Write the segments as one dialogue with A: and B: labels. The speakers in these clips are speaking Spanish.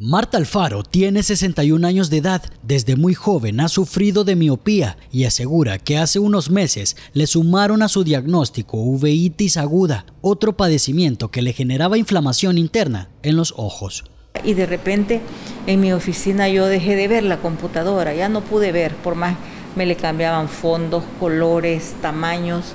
A: Marta Alfaro tiene 61 años de edad, desde muy joven ha sufrido de miopía y asegura que hace unos meses le sumaron a su diagnóstico uveitis aguda, otro padecimiento que le generaba inflamación interna en los ojos.
B: Y de repente en mi oficina yo dejé de ver la computadora, ya no pude ver, por más me le cambiaban fondos, colores, tamaños,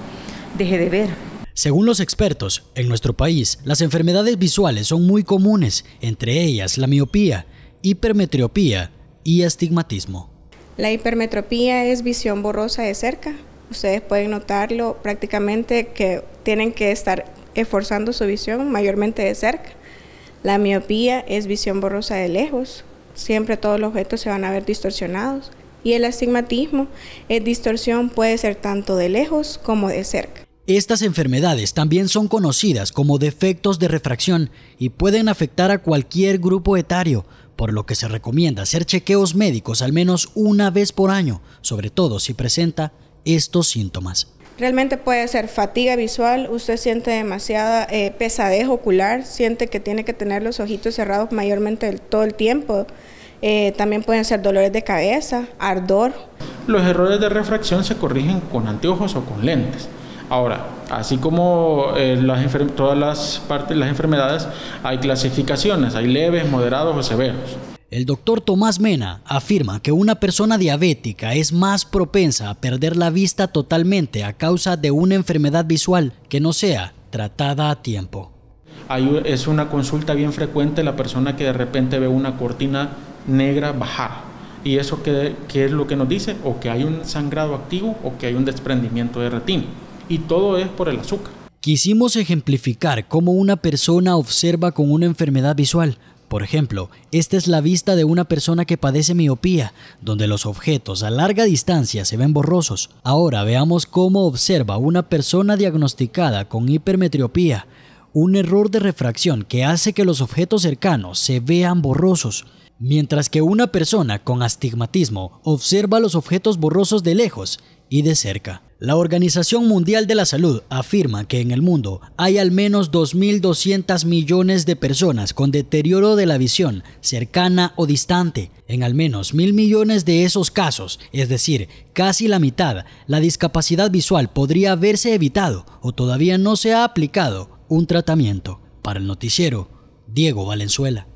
B: dejé de ver
A: según los expertos, en nuestro país las enfermedades visuales son muy comunes, entre ellas la miopía, hipermetropía y astigmatismo.
B: La hipermetropía es visión borrosa de cerca. Ustedes pueden notarlo prácticamente que tienen que estar esforzando su visión mayormente de cerca. La miopía es visión borrosa de lejos. Siempre todos los objetos se van a ver distorsionados. Y el astigmatismo es distorsión puede ser tanto de lejos como de cerca.
A: Estas enfermedades también son conocidas como defectos de refracción y pueden afectar a cualquier grupo etario, por lo que se recomienda hacer chequeos médicos al menos una vez por año, sobre todo si presenta estos síntomas.
B: Realmente puede ser fatiga visual, usted siente demasiada eh, pesadez ocular, siente que tiene que tener los ojitos cerrados mayormente todo el tiempo. Eh, también pueden ser dolores de cabeza, ardor.
C: Los errores de refracción se corrigen con anteojos o con lentes. Ahora, así como eh, todas las partes, las enfermedades, hay clasificaciones, hay leves, moderados
A: o severos. El doctor Tomás Mena afirma que una persona diabética es más propensa a perder la vista totalmente a causa de una enfermedad visual que no sea tratada a tiempo.
C: es una consulta bien frecuente la persona que de repente ve una cortina negra bajar. ¿Y eso qué, qué es lo que nos dice? O que hay un sangrado activo o que hay un desprendimiento de retina y todo es por el azúcar.
A: Quisimos ejemplificar cómo una persona observa con una enfermedad visual. Por ejemplo, esta es la vista de una persona que padece miopía, donde los objetos a larga distancia se ven borrosos. Ahora veamos cómo observa una persona diagnosticada con hipermetriopía, un error de refracción que hace que los objetos cercanos se vean borrosos. Mientras que una persona con astigmatismo observa los objetos borrosos de lejos y de cerca. La Organización Mundial de la Salud afirma que en el mundo hay al menos 2.200 millones de personas con deterioro de la visión cercana o distante. En al menos 1.000 millones de esos casos, es decir, casi la mitad, la discapacidad visual podría haberse evitado o todavía no se ha aplicado un tratamiento. Para el noticiero, Diego Valenzuela.